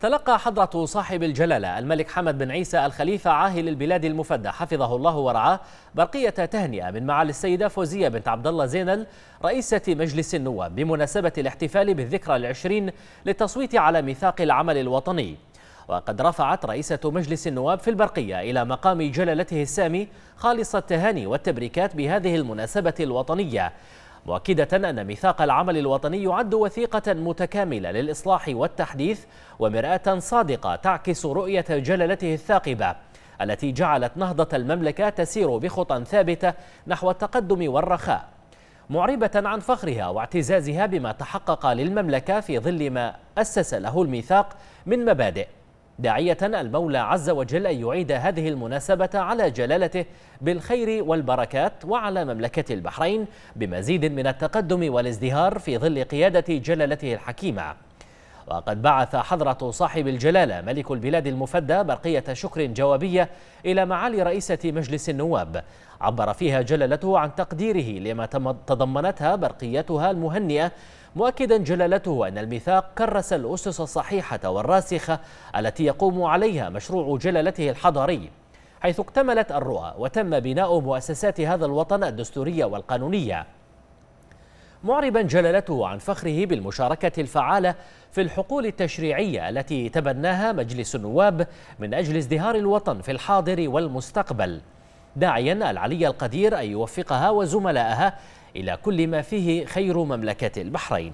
تلقى حضرة صاحب الجلالة الملك حمد بن عيسى الخليفة عاهل البلاد المفدى حفظه الله ورعاه برقية تهنئة من معالي السيدة فوزية بنت عبد الله زينل رئيسة مجلس النواب بمناسبة الاحتفال بالذكرى العشرين للتصويت على ميثاق العمل الوطني وقد رفعت رئيسة مجلس النواب في البرقية إلى مقام جلالته السامي خالص التهاني والتبريكات بهذه المناسبة الوطنية مؤكدة أن ميثاق العمل الوطني يعد وثيقة متكاملة للإصلاح والتحديث ومرآة صادقة تعكس رؤية جلالته الثاقبة التي جعلت نهضة المملكة تسير بخطى ثابتة نحو التقدم والرخاء معربة عن فخرها واعتزازها بما تحقق للمملكة في ظل ما أسس له الميثاق من مبادئ داعية المولى عز وجل أن يعيد هذه المناسبة على جلالته بالخير والبركات وعلى مملكة البحرين بمزيد من التقدم والازدهار في ظل قيادة جلالته الحكيمة وقد بعث حضرة صاحب الجلالة ملك البلاد المفدى برقية شكر جوابية إلى معالي رئيسة مجلس النواب عبر فيها جلالته عن تقديره لما تضمنتها برقيتها المهنئة مؤكدا جلالته أن الميثاق كرس الأسس الصحيحة والراسخة التي يقوم عليها مشروع جلالته الحضاري حيث اكتملت الرؤى وتم بناء مؤسسات هذا الوطن الدستورية والقانونية معربا جلالته عن فخره بالمشاركة الفعالة في الحقول التشريعية التي تبناها مجلس النواب من أجل ازدهار الوطن في الحاضر والمستقبل داعيا العلي القدير أن يوفقها وزملائها إلى كل ما فيه خير مملكة البحرين